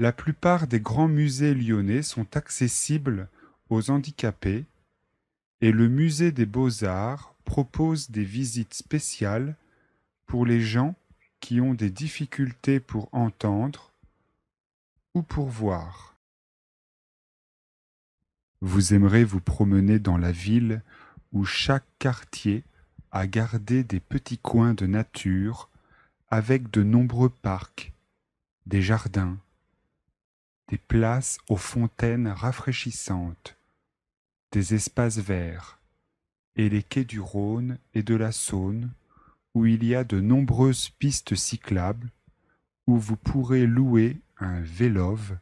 La plupart des grands musées lyonnais sont accessibles aux handicapés et le musée des beaux-arts propose des visites spéciales pour les gens qui ont des difficultés pour entendre ou pour voir. Vous aimerez vous promener dans la ville où chaque quartier a gardé des petits coins de nature avec de nombreux parcs, des jardins, des places aux fontaines rafraîchissantes, des espaces verts, et les quais du Rhône et de la Saône, où il y a de nombreuses pistes cyclables, où vous pourrez louer un vélove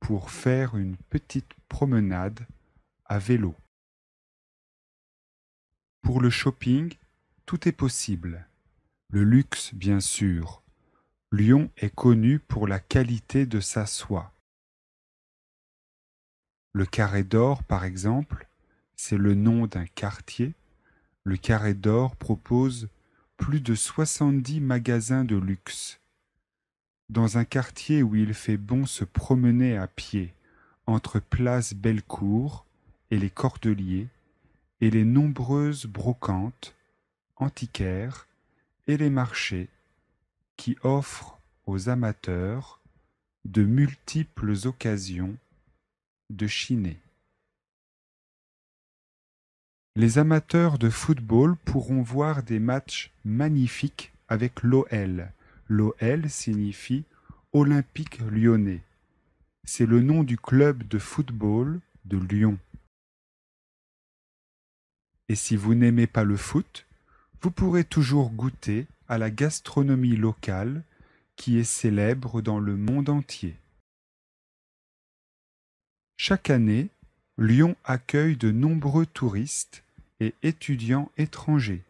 pour faire une petite promenade à vélo. Pour le shopping, tout est possible. Le luxe, bien sûr, Lyon est connu pour la qualité de sa soie. Le carré d'or, par exemple, c'est le nom d'un quartier. Le carré d'or propose plus de 70 magasins de luxe. Dans un quartier où il fait bon se promener à pied, entre Place Bellecour et les Cordeliers, et les nombreuses brocantes, antiquaires, et les marchés, qui offre aux amateurs de multiples occasions de chiner. Les amateurs de football pourront voir des matchs magnifiques avec l'OL. L'OL signifie Olympique lyonnais. C'est le nom du club de football de Lyon. Et si vous n'aimez pas le foot, vous pourrez toujours goûter à la gastronomie locale qui est célèbre dans le monde entier. Chaque année, Lyon accueille de nombreux touristes et étudiants étrangers.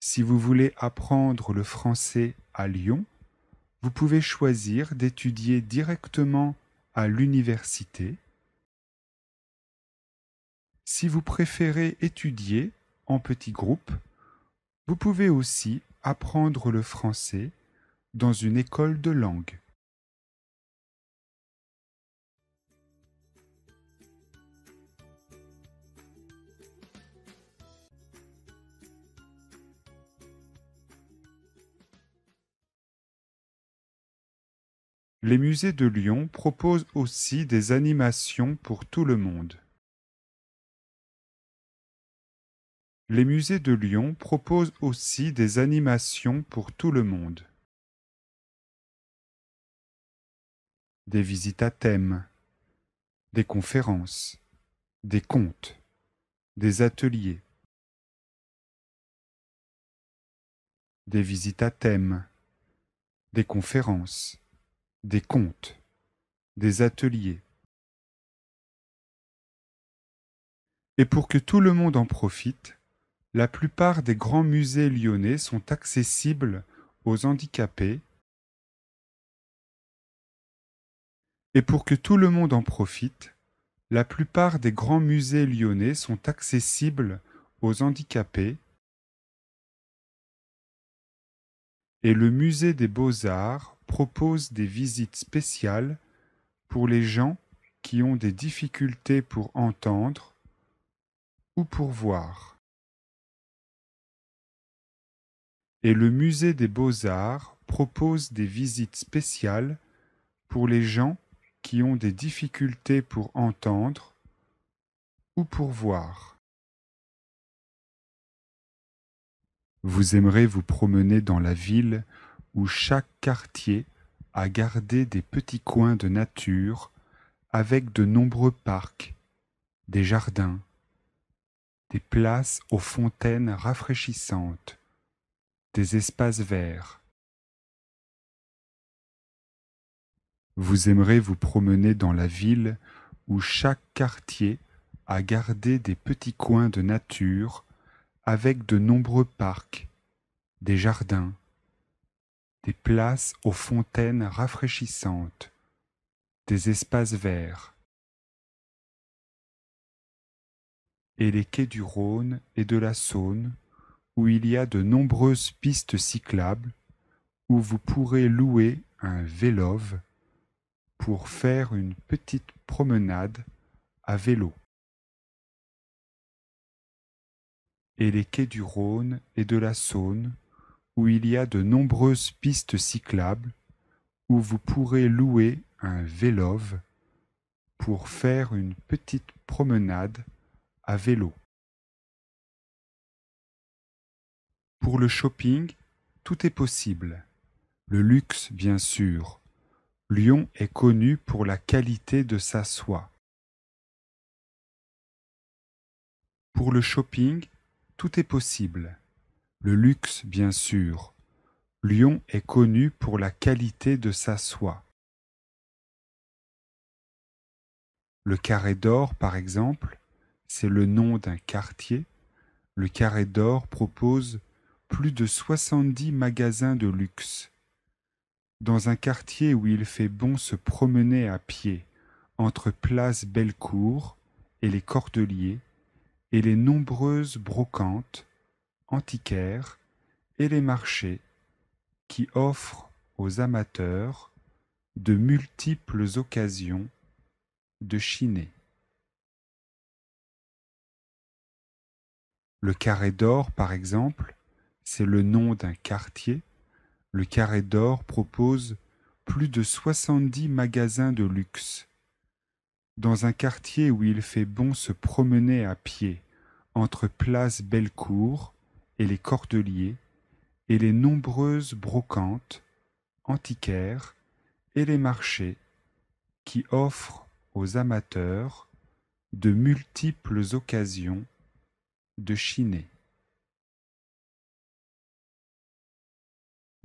Si vous voulez apprendre le français à Lyon, vous pouvez choisir d'étudier directement à l'université. Si vous préférez étudier en petits groupes, vous pouvez aussi apprendre le français dans une école de langue. Les musées de Lyon proposent aussi des animations pour tout le monde. Les musées de Lyon proposent aussi des animations pour tout le monde. Des visites à thème, des conférences, des contes, des ateliers. Des visites à thème, des conférences, des contes, des ateliers. Et pour que tout le monde en profite, la plupart des grands musées lyonnais sont accessibles aux handicapés et pour que tout le monde en profite, la plupart des grands musées lyonnais sont accessibles aux handicapés et le musée des beaux-arts propose des visites spéciales pour les gens qui ont des difficultés pour entendre ou pour voir. et le musée des beaux-arts propose des visites spéciales pour les gens qui ont des difficultés pour entendre ou pour voir. Vous aimerez vous promener dans la ville où chaque quartier a gardé des petits coins de nature avec de nombreux parcs, des jardins, des places aux fontaines rafraîchissantes, des espaces verts. Vous aimerez vous promener dans la ville où chaque quartier a gardé des petits coins de nature avec de nombreux parcs, des jardins, des places aux fontaines rafraîchissantes, des espaces verts. Et les quais du Rhône et de la Saône où il y a de nombreuses pistes cyclables où vous pourrez louer un vélove pour faire une petite promenade à vélo. Et les quais du Rhône et de la Saône où il y a de nombreuses pistes cyclables où vous pourrez louer un vélove pour faire une petite promenade à vélo. Pour le shopping, tout est possible. Le luxe, bien sûr. Lyon est connu pour la qualité de sa soie. Pour le shopping, tout est possible. Le luxe, bien sûr. Lyon est connu pour la qualité de sa soie. Le carré d'or, par exemple, c'est le nom d'un quartier. Le carré d'or propose plus de soixante-dix magasins de luxe. Dans un quartier où il fait bon se promener à pied, entre Place Bellecour et les Cordeliers, et les nombreuses brocantes, antiquaires, et les marchés, qui offrent aux amateurs de multiples occasions de chiner. Le carré d'or, par exemple, c'est le nom d'un quartier. Le Carré d'Or propose plus de soixante-dix magasins de luxe. Dans un quartier où il fait bon se promener à pied, entre Place Bellecour et les Cordeliers, et les nombreuses brocantes, antiquaires et les marchés qui offrent aux amateurs de multiples occasions de chiner.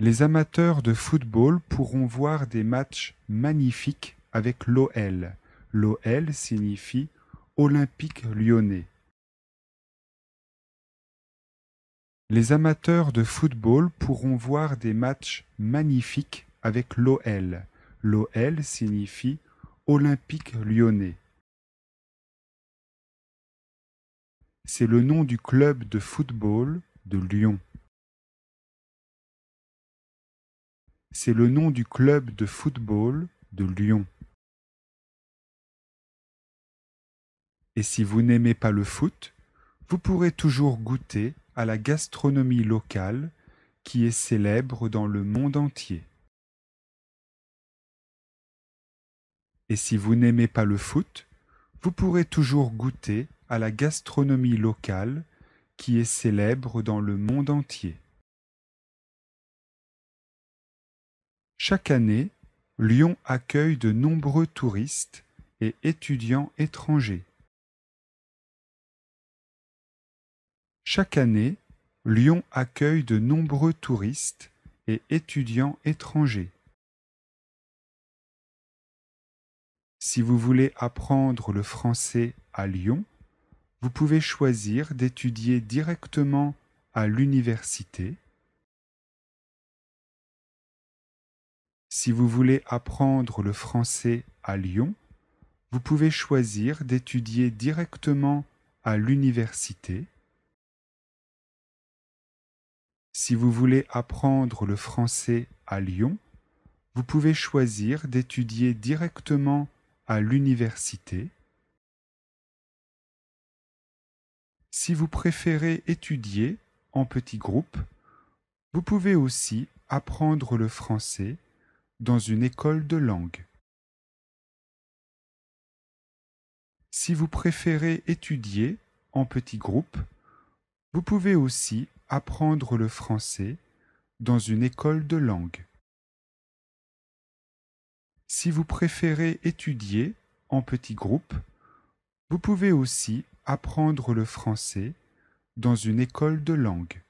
Les amateurs de football pourront voir des matchs magnifiques avec l'OL, l'OL signifie Olympique lyonnais. Les amateurs de football pourront voir des matchs magnifiques avec l'OL, l'OL signifie Olympique lyonnais. C'est le nom du club de football de Lyon. C'est le nom du club de football de Lyon. Et si vous n'aimez pas le foot, vous pourrez toujours goûter à la gastronomie locale qui est célèbre dans le monde entier. Et si vous n'aimez pas le foot, vous pourrez toujours goûter à la gastronomie locale qui est célèbre dans le monde entier. Chaque année, Lyon accueille de nombreux touristes et étudiants étrangers. Chaque année, Lyon accueille de nombreux touristes et étudiants étrangers. Si vous voulez apprendre le français à Lyon, vous pouvez choisir d'étudier directement à l'université Si vous voulez apprendre le français à Lyon, vous pouvez choisir d'étudier directement à l'université. Si vous voulez apprendre le français à Lyon, vous pouvez choisir d'étudier directement à l'université. Si vous préférez étudier en petit groupe, vous pouvez aussi apprendre le français dans une école de langue. Si vous préférez étudier en petit groupe, vous pouvez aussi apprendre le français dans une école de langue. Si vous préférez étudier en petit groupe, vous pouvez aussi apprendre le français dans une école de langue.